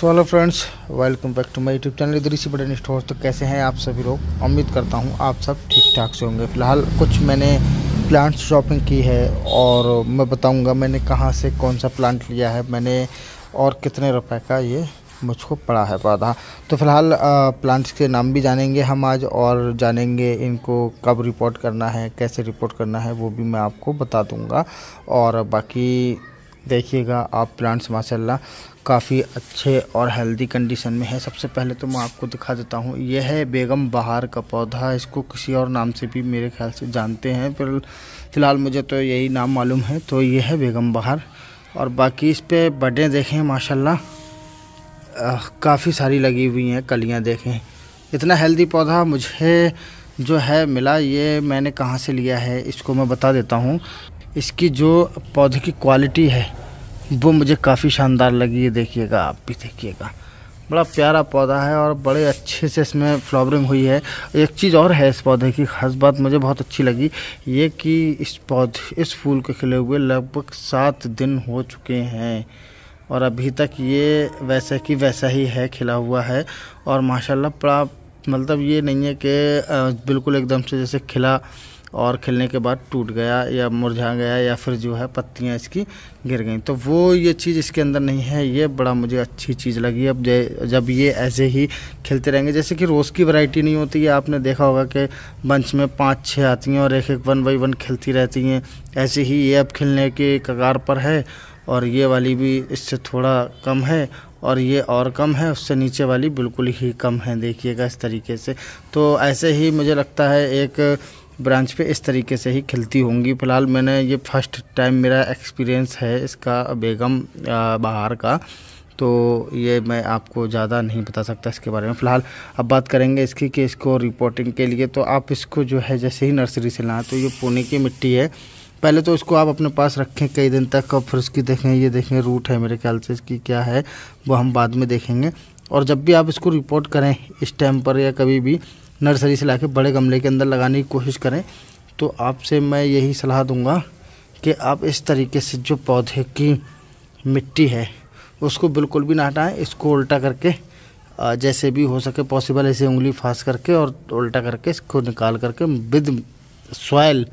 तो hello friends welcome back to my YouTube channel इधर इसी बटन स्टोर तो कैसे हैं आप सभी लोग उम्मीद करता हूं आप सब ठीक ठाक से होंगे फ़िलहाल कुछ मैंने प्लांट्स शॉपिंग की है और मैं बताऊंगा मैंने कहां से कौन सा प्लांट लिया है मैंने और कितने रुपए का ये मुझको पड़ा है पौधा तो फिलहाल प्लांट्स के नाम भी जानेंगे हम आज और जानेंगे इनको कब रिपोर्ट करना है कैसे रिपोर्ट करना है वो भी मैं आपको बता दूँगा और बाकी देखिएगा आप प्लांट्स माशाल्लाह काफ़ी अच्छे और हेल्दी कंडीशन में है सबसे पहले तो मैं आपको दिखा देता हूँ यह है बेगम बहार का पौधा इसको किसी और नाम से भी मेरे ख्याल से जानते हैं फिर फ़िलहाल मुझे तो यही नाम मालूम है तो यह है बेगम बहार और बाकी इस पर बडें देखें माशाल्लाह काफ़ी सारी लगी हुई हैं कलियाँ देखें इतना हेल्दी पौधा मुझे जो है मिला ये मैंने कहाँ से लिया है इसको मैं बता देता हूँ इसकी जो पौधे की क्वालिटी है वो मुझे काफ़ी शानदार लगी है देखिएगा आप भी देखिएगा बड़ा प्यारा पौधा है और बड़े अच्छे से इसमें फ्लावरिंग हुई है एक चीज़ और है इस पौधे की ख़ास बात मुझे बहुत अच्छी लगी ये कि इस पौधे इस फूल के खिले हुए लगभग सात दिन हो चुके हैं और अभी तक ये वैसे कि वैसा ही है खिला हुआ है और माशाल्लाह बड़ा मतलब ये नहीं है कि बिल्कुल एकदम से जैसे खिला और खिलने के बाद टूट गया या मुरझा गया या फिर जो है पत्तियाँ इसकी गिर गई तो वो ये चीज़ इसके अंदर नहीं है ये बड़ा मुझे अच्छी चीज़ लगी अब जब ये ऐसे ही खिलते रहेंगे जैसे कि रोज़ की वैरायटी नहीं होती है आपने देखा होगा कि बंच में पाँच छः आती हैं और एक एक वन बाई वन खिलती रहती हैं ऐसे ही ये अब खिलने के कगार पर है और ये वाली भी इससे थोड़ा कम है और ये और कम है उससे नीचे वाली बिल्कुल ही कम है देखिएगा इस तरीके से तो ऐसे ही मुझे लगता है एक ब्रांच पे इस तरीके से ही खिलती होंगी फ़िलहाल मैंने ये फर्स्ट टाइम मेरा एक्सपीरियंस है इसका बेगम बाहर का तो ये मैं आपको ज़्यादा नहीं बता सकता इसके बारे में फ़िलहाल अब बात करेंगे इसकी कि इसको रिपोर्टिंग के लिए तो आप इसको जो है जैसे ही नर्सरी से लाएँ तो ये पुणे की मिट्टी है पहले तो इसको आप अपने पास रखें कई दिन तक और फिर उसकी देखें ये देखें रूट है मेरे ख्याल से इसकी क्या है वो हम बाद में देखेंगे और जब भी आप इसको रिपोर्ट करें इस टाइम पर या कभी भी नर्सरी से ला बड़े गमले के अंदर लगाने की कोशिश करें तो आपसे मैं यही सलाह दूंगा कि आप इस तरीके से जो पौधे की मिट्टी है उसको बिल्कुल भी ना हटाएं इसको उल्टा करके जैसे भी हो सके पॉसिबल ऐसे उंगली फांस करके और उल्टा करके इसको निकाल करके विद सॉयल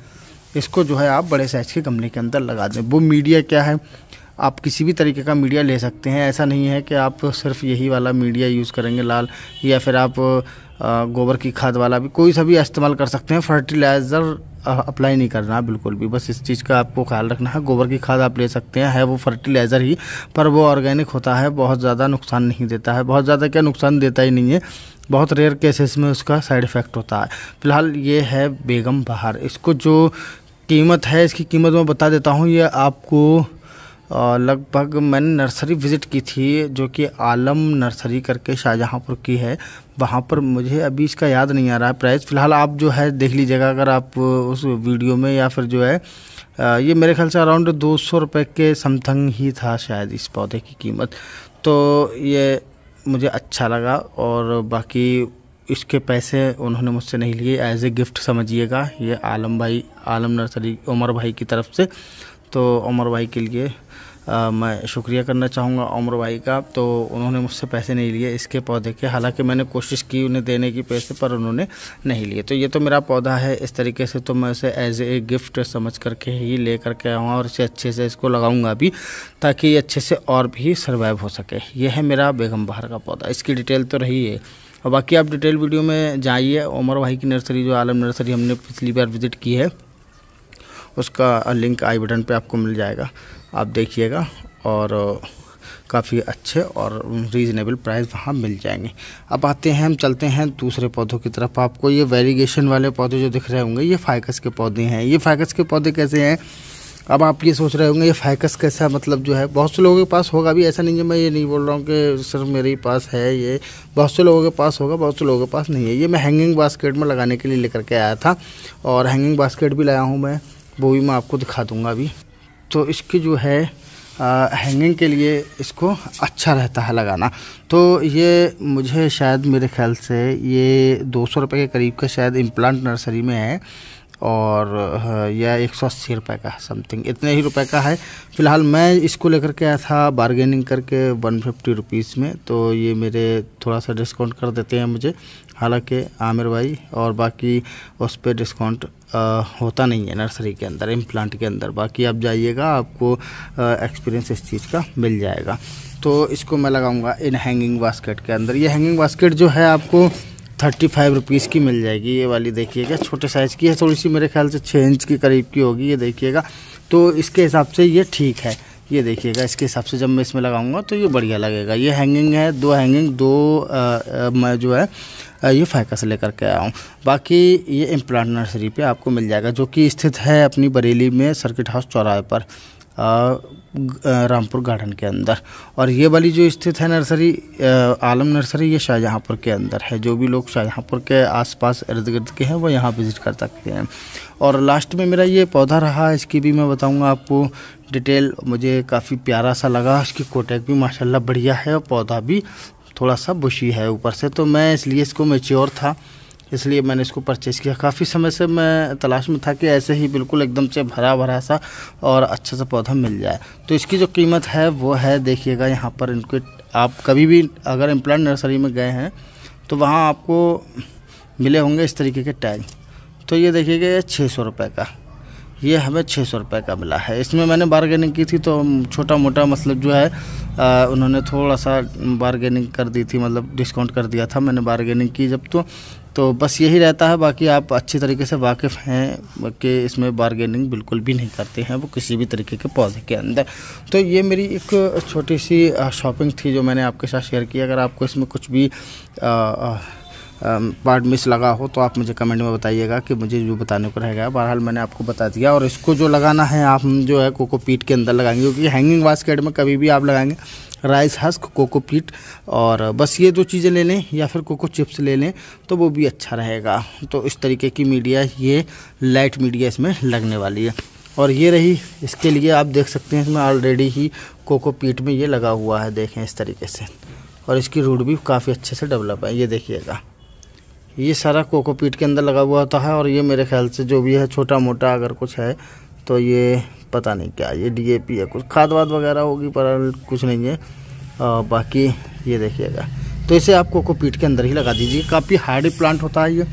इसको जो है आप बड़े साइज के गमले के अंदर लगा दें वो मीडिया क्या है आप किसी भी तरीके का मीडिया ले सकते हैं ऐसा नहीं है कि आप सिर्फ यही वाला मीडिया यूज़ करेंगे लाल या फिर आप गोबर की खाद वाला भी कोई सा भी इस्तेमाल कर सकते हैं फर्टिलाइज़र अप्लाई नहीं करना है बिल्कुल भी बस इस चीज़ का आपको ख्याल रखना है गोबर की खाद आप ले सकते हैं है वो फर्टिलाइज़र ही पर वो ऑर्गेनिक होता है बहुत ज़्यादा नुकसान नहीं देता है बहुत ज़्यादा क्या नुकसान देता ही नहीं है बहुत रेयर केसेस में उसका साइड इफ़ेक्ट होता है फिलहाल ये है बेगम बहार इसको जो कीमत है इसकी कीमत मैं बता देता हूँ ये आपको लगभग मैंने नर्सरी विज़िट की थी जो कि आलम नर्सरी करके शाहजहाँपुर की है वहाँ पर मुझे अभी इसका याद नहीं आ रहा है प्राइस फ़िलहाल आप जो है देख लीजिएगा अगर आप उस वीडियो में या फिर जो है ये मेरे ख्याल से अराउंड दो सौ रुपये के समथिंग ही था शायद इस पौधे की कीमत तो ये मुझे अच्छा लगा और बाकी इसके पैसे उन्होंने मुझसे नहीं लिए एज ए गिफ्ट समझिएगा ये आलम भाई आलम नर्सरी उमर भाई की तरफ से तो अमर भाई के लिए आ, मैं शुक्रिया करना चाहूँगा अमर भाई का तो उन्होंने मुझसे पैसे नहीं लिए इसके पौधे के हालांकि मैंने कोशिश की उन्हें देने की पैसे पर उन्होंने नहीं लिए तो ये तो मेरा पौधा है इस तरीके से तो मैं उसे एज ए गिफ्ट समझ करके ही ले करके आऊँगा और इसे अच्छे से इसको लगाऊँगा भी ताकि ये अच्छे से और भी सर्वाइव हो सके ये है मेरा बेगम बहार का पौधा इसकी डिटेल तो रही है और बाकी आप डिटेल वीडियो में जाइए उमर भाई की नर्सरी जो आलम नर्सरी हमने पिछली बार विज़िट की है उसका लिंक आई बटन पे आपको मिल जाएगा आप देखिएगा और काफ़ी अच्छे और रीजनेबल प्राइस वहाँ मिल जाएंगे अब आते हैं हम चलते हैं दूसरे पौधों की तरफ आपको ये वेरीगेशन वाले पौधे जो दिख रहे होंगे ये फाइकस के पौधे हैं ये फाइकस के पौधे कैसे हैं अब आप ये सोच रहे होंगे ये फाइकस कैसा मतलब जो है बहुत से लोगों के पास होगा अभी ऐसा नहीं है मैं ये नहीं बोल रहा हूँ कि सिर्फ मेरे पास है ये बहुत से लोगों के पास होगा बहुत से लोगों के पास नहीं है ये मैं हैंगिंग बास्केट में लगाने के लिए लेकर के आया था और हैंगिंग बास्केट भी लाया हूँ मैं वो भी मैं आपको दिखा दूँगा अभी तो इसकी जो है आ, हैंगिंग के लिए इसको अच्छा रहता है लगाना तो ये मुझे शायद मेरे ख्याल से ये दो सौ के करीब का शायद इम्प्लांट नर्सरी में है और यह एक सौ अस्सी रुपये का समथिंग इतने ही रुपए का है फ़िलहाल मैं इसको लेकर के आया था बारगेनिंग करके वन फिफ्टी रुपीज़ में तो ये मेरे थोड़ा सा डिस्काउंट कर देते हैं मुझे हालांकि आमिर भाई और बाकी उस पर डिस्काउंट होता नहीं है नर्सरी के अंदर इम्प्लांट के अंदर बाकी आप जाइएगा आपको एक्सपीरियंस इस चीज़ का मिल जाएगा तो इसको मैं लगाऊंगा इन हैंगिंग बास्केट के अंदर ये हैंगिंग बास्केट जो है आपको थर्टी फाइव रुपीज़ की मिल जाएगी ये वाली देखिएगा छोटे साइज़ की है थोड़ी सी मेरे ख्याल से छः इंच के करीब की होगी ये देखिएगा तो इसके हिसाब से ये ठीक है ये देखिएगा इसके हिसाब से जब मैं इसमें लगाऊंगा तो ये बढ़िया लगेगा ये हैंगिंग है दो हैंगिंग दो आ, आ, मैं जो है ये फाइकस लेकर के आया हूँ बाकी ये इम्प्लांट नर्सरी पे आपको मिल जाएगा जो कि स्थित है अपनी बरेली में सर्किट हाउस चौराहे पर रामपुर गार्डन के अंदर और ये वाली जो स्थित है नर्सरी आलम नर्सरी ये शाहजहाँपुर के अंदर है जो भी लोग शाहजहाँपुर के आसपास इर्द गिर्द के हैं वो यहाँ विज़िट कर सकते हैं और लास्ट में मेरा ये पौधा रहा इसकी भी मैं बताऊँगा आपको डिटेल मुझे काफ़ी प्यारा सा लगा इसकी कोटेक भी माशाल्लाह बढ़िया है और पौधा भी थोड़ा सा बुशी है ऊपर से तो मैं इसलिए इसको मेच्योर था इसलिए मैंने इसको परचेज़ किया काफ़ी समय से मैं तलाश में था कि ऐसे ही बिल्कुल एकदम से भरा भरा सा और अच्छा सा पौधा मिल जाए तो इसकी जो कीमत है वो है देखिएगा यहाँ पर इनके आप कभी भी अगर इम्प्लांट नर्सरी में गए हैं तो वहाँ आपको मिले होंगे इस तरीके के टैग तो ये देखिएगा ये छः सौ रुपये का ये हमें छः सौ रुपये का मिला है इसमें मैंने बारगेनिंग की थी तो छोटा मोटा मतलब जो है आ, उन्होंने थोड़ा सा बारगेनिंग कर दी थी मतलब डिस्काउंट कर दिया था मैंने बारगेनिंग की जब तो तो बस यही रहता है बाकी आप अच्छी तरीके से वाकिफ़ हैं कि इसमें बारगेनिंग बिल्कुल भी नहीं करते हैं वो किसी भी तरीके के पौधे के अंदर तो ये मेरी एक छोटी सी शॉपिंग थी जो मैंने आपके साथ शेयर की अगर आपको इसमें कुछ भी आ, आ, पार्ट मिस लगा हो तो आप मुझे कमेंट में बताइएगा कि मुझे जो बताने को रहेगा बहरहाल मैंने आपको बता दिया और इसको जो लगाना है आप जो है कोको पीट के अंदर लगाएंगे क्योंकि हैंगिंग बास्केट में कभी भी आप लगाएंगे राइस हस्क कोको पीट और बस ये दो चीज़ें ले लें या फिर कोको चिप्स ले लें तो वो भी अच्छा रहेगा तो इस तरीके की मीडिया ये लाइट मीडिया इसमें लगने वाली है और ये रही इसके लिए आप देख सकते हैं इसमें ऑलरेडी ही कोको पीट में ये लगा हुआ है देखें इस तरीके से और इसकी रूट भी काफ़ी अच्छे से डेवलप है ये देखिएगा ये सारा कोकोपीट के अंदर लगा हुआ होता है और ये मेरे ख्याल से जो भी है छोटा मोटा अगर कुछ है तो ये पता नहीं क्या ये डीएपी है कुछ खाद वाद वगैरह होगी पर कुछ नहीं है आ, बाकी ये देखिएगा तो इसे आप कोकोपीट के अंदर ही लगा दीजिए काफ़ी हार्डी प्लांट होता है ये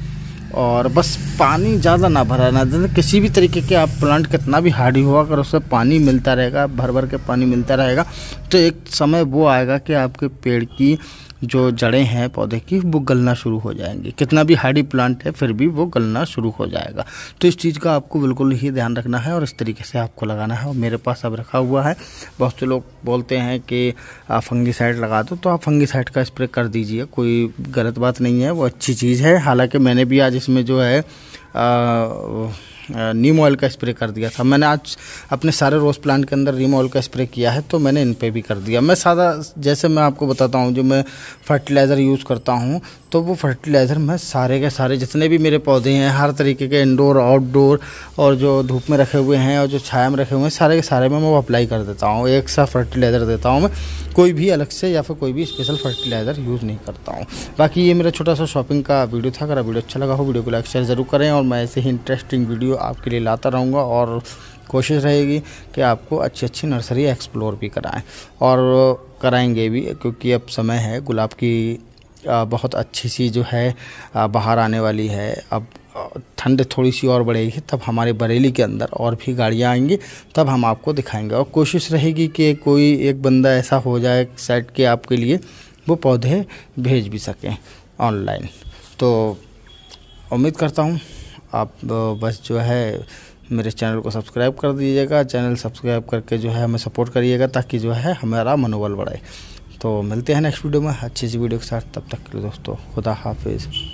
और बस पानी ज़्यादा ना भरा ना देना किसी भी तरीके के आप प्लांट कितना भी हार्डी हुआ अगर उससे पानी मिलता रहेगा भर भर के पानी मिलता रहेगा तो एक समय वो आएगा कि आपके पेड़ की जो जड़ें हैं पौधे की वो गलना शुरू हो जाएंगी कितना भी हार्डी प्लांट है फिर भी वो गलना शुरू हो जाएगा तो इस चीज़ का आपको बिल्कुल ही ध्यान रखना है और इस तरीके से आपको लगाना है और मेरे पास अब रखा हुआ है बहुत से लोग बोलते हैं कि आप फंगीसाइड लगा दो तो आप फंगीसाइड का स्प्रे कर दीजिए कोई गलत बात नहीं है वो अच्छी चीज़ है हालाँकि मैंने भी आज इसमें जो है आ, नीम ऑयल का स्प्रे कर दिया था मैंने आज अपने सारे रोज़ प्लांट के अंदर नीम ऑयल का स्प्रे किया है तो मैंने इन पर भी कर दिया मैं सादा जैसे मैं आपको बताता हूँ जो मैं फर्टिलाइज़र यूज़ करता हूँ तो वो फर्टिलाइज़र मैं सारे के सारे जितने भी मेरे पौधे हैं हर तरीके के इंडोर आउटडोर और जो धूप में रखे हुए हैं और जो छाया में रखे हुए हैं सारे के सारे में मैं वो अप्लाई कर देता हूँ एक सा फर्टिलाइज़र देता हूँ मैं कोई भी अलग से या फिर कोई भी स्पेशल फर्टिलाइज़र यूज़ नहीं करता हूँ बाकी ये मेरा छोटा सा शॉपिंग का वीडियो था अगर वीडियो अच्छा लगा हो वीडियो को लाइक शेयर ज़रूर करें और मैं ऐसे ही इंटरेस्टिंग वीडियो आपके लिए लाता रहूँगा और कोशिश रहेगी कि आपको अच्छी अच्छी नर्सरी एक्सप्लोर भी कराएं और कराएंगे भी क्योंकि अब समय है गुलाब की बहुत अच्छी सी जो है बाहर आने वाली है अब ठंड थोड़ी सी और बढ़ेगी तब हमारे बरेली के अंदर और भी गाड़ियाँ आएंगी तब हम आपको दिखाएंगे और कोशिश रहेगी कि कोई एक बंदा ऐसा हो जाए सेट के आपके लिए वो पौधे भेज भी सकें ऑनलाइन तो उम्मीद करता हूँ आप बस जो है मेरे चैनल को सब्सक्राइब कर दीजिएगा चैनल सब्सक्राइब करके जो है हमें सपोर्ट करिएगा ताकि जो है हमारा मनोबल बढ़े तो मिलते हैं नेक्स्ट वीडियो में अच्छी सी वीडियो के साथ तब तक के लिए दोस्तों खुदा हाफिज़